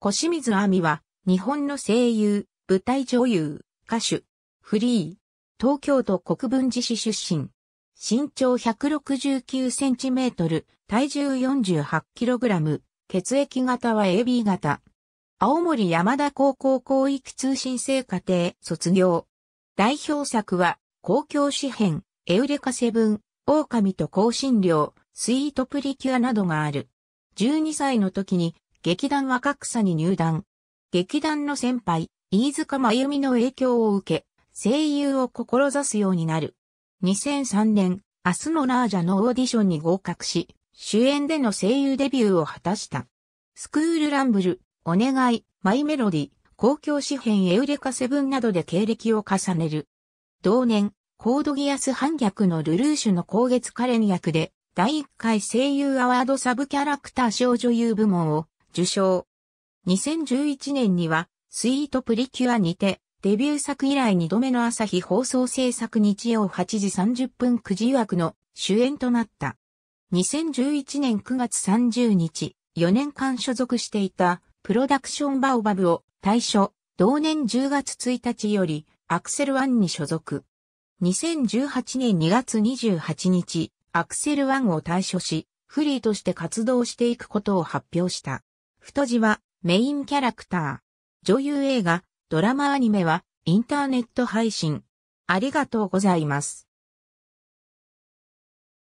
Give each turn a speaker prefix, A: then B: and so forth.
A: 小清水亜美は、日本の声優、舞台女優、
B: 歌手、フリー、東京都国分寺市出身。身長169センチメートル、体重48キログラム、血液型は AB 型。青森山田高校広域通信制課程卒業。代表作は、公共紙編、エウレカセブン、狼と香辛料、スイートプリキュアなどがある。12歳の時に劇団若草に入団。劇団の先輩、飯塚真由美の影響を受け、声優を志すようになる。2003年、明日のラージャのオーディションに合格し、主演での声優デビューを果たした。スクールランブル、お願い、マイメロディ、公共詩編エウレカセブンなどで経歴を重ねる。同年、コードギアス反逆のルルーシュの高月カレン役で、第1回声優アワードサブキャラクター小女優部門を受賞。2011年には、スイートプリキュアにて、デビュー作以来2度目の朝日放送制作日曜8時30分9時枠の主演となった。2011年9月30日、4年間所属していたプロダクションバオバブを退所、同年10月1日よりアクセルワンに所属。2018年2月28日、アクセルワンを退所し、フリーとして活動していくことを発表した。太字はメインキャラクター。女優映画、ドラマアニメはインター
A: ネット配信。ありがとうございます。